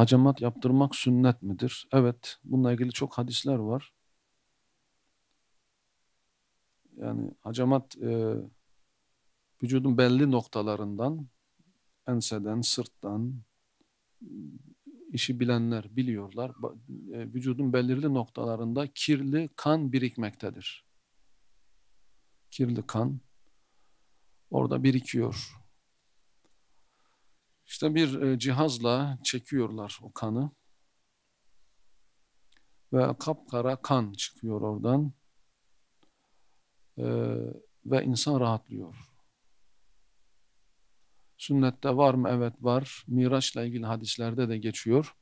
Hacamat yaptırmak sünnet midir? Evet, bununla ilgili çok hadisler var. Yani hacamat e, vücudun belli noktalarından, enseden, sırttan, ıı, işi bilenler biliyorlar. E, vücudun belirli noktalarında kirli kan birikmektedir. Kirli kan orada birikiyor. İşte bir e, cihazla çekiyorlar o kanı. Ve kapkara kan çıkıyor oradan. Ee, ve insan rahatlıyor. Sünnette var mı? Evet var. Miraçla ilgili hadislerde de geçiyor.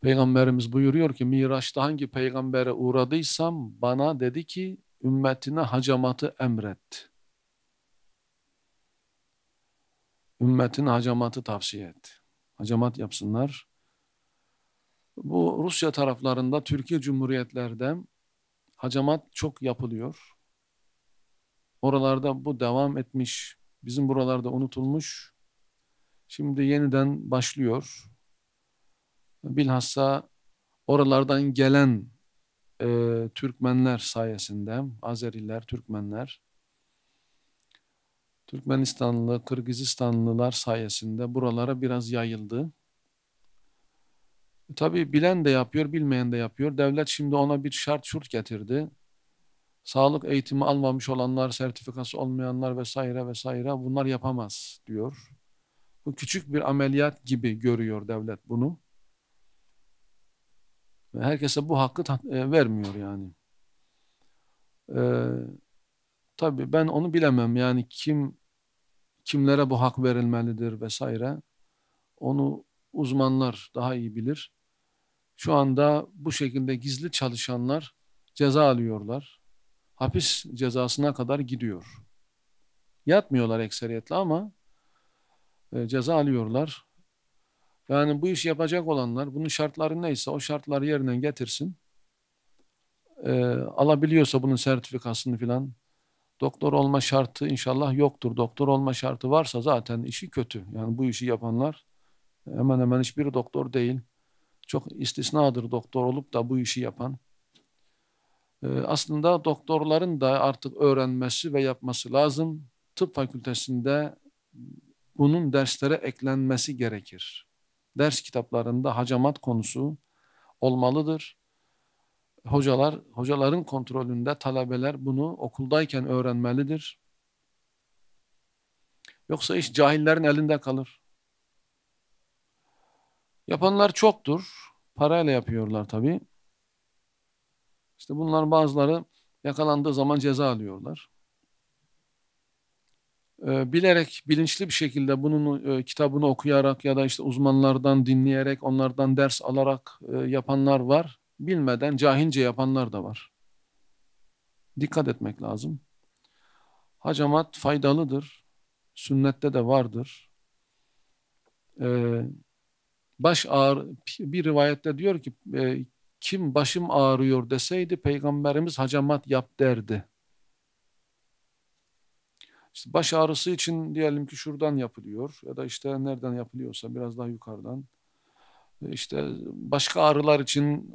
Peygamberimiz buyuruyor ki Miraç'ta hangi peygambere uğradıysam bana dedi ki ümmetine hacamatı emret. ümmetin hacamatı tavsiye etti. Hacamat yapsınlar. Bu Rusya taraflarında Türkiye Cumhuriyetlerde hacamat çok yapılıyor. Oralarda bu devam etmiş. Bizim buralarda unutulmuş. Şimdi yeniden başlıyor. Bilhassa oralardan gelen e, Türkmenler sayesinde, Azeriler, Türkmenler Türkmenistanlı, Kırgızistanlılar sayesinde buralara biraz yayıldı. E, tabii bilen de yapıyor, bilmeyen de yapıyor. Devlet şimdi ona bir şart şurt getirdi. Sağlık eğitimi almamış olanlar, sertifikası olmayanlar vesaire vesaire bunlar yapamaz diyor. Bu küçük bir ameliyat gibi görüyor devlet bunu. Ve herkese bu hakkı e, vermiyor yani. Ee, tabii ben onu bilemem yani kim kimlere bu hak verilmelidir vesaire onu uzmanlar daha iyi bilir. Şu anda bu şekilde gizli çalışanlar ceza alıyorlar. Hapis cezasına kadar gidiyor. Yatmıyorlar ekseriyetle ama e, ceza alıyorlar. Yani bu iş yapacak olanlar bunun şartları neyse o şartları yerine getirsin. E, alabiliyorsa bunun sertifikasını filan Doktor olma şartı inşallah yoktur. Doktor olma şartı varsa zaten işi kötü. Yani bu işi yapanlar hemen hemen hiçbir doktor değil. Çok istisnadır doktor olup da bu işi yapan. Ee, aslında doktorların da artık öğrenmesi ve yapması lazım. Tıp fakültesinde bunun derslere eklenmesi gerekir. Ders kitaplarında hacamat konusu olmalıdır hocalar, hocaların kontrolünde talebeler bunu okuldayken öğrenmelidir. Yoksa iş cahillerin elinde kalır. Yapanlar çoktur. Parayla yapıyorlar tabii. İşte bunlar bazıları yakalandığı zaman ceza alıyorlar. Ee, bilerek, bilinçli bir şekilde bunun e, kitabını okuyarak ya da işte uzmanlardan dinleyerek, onlardan ders alarak e, yapanlar var bilmeden cahince yapanlar da var. Dikkat etmek lazım. Hacamat faydalıdır. Sünnette de vardır. Ee, baş ağır bir rivayette diyor ki e, kim başım ağrıyor deseydi peygamberimiz hacamat yap derdi. İşte baş ağrısı için diyelim ki şuradan yapılıyor ya da işte nereden yapılıyorsa biraz daha yukarıdan işte başka ağrılar için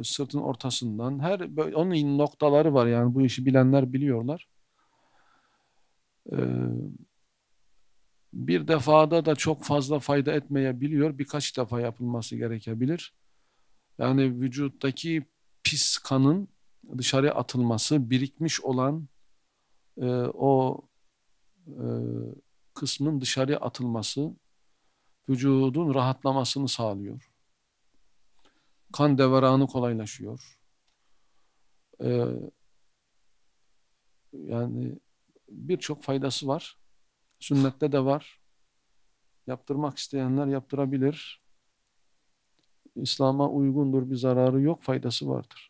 e, sırtın ortasından her böyle, onun noktaları var yani bu işi bilenler biliyorlar. E, bir defada da çok fazla fayda etmeyebiliyor. Birkaç defa yapılması gerekebilir. Yani vücuttaki pis kanın dışarıya atılması, birikmiş olan e, o e, kısmın dışarıya atılması vücudun rahatlamasını sağlıyor. Kan deveranı kolaylaşıyor. Ee, yani birçok faydası var. Sünnette de var. Yaptırmak isteyenler yaptırabilir. İslam'a uygundur bir zararı yok faydası vardır.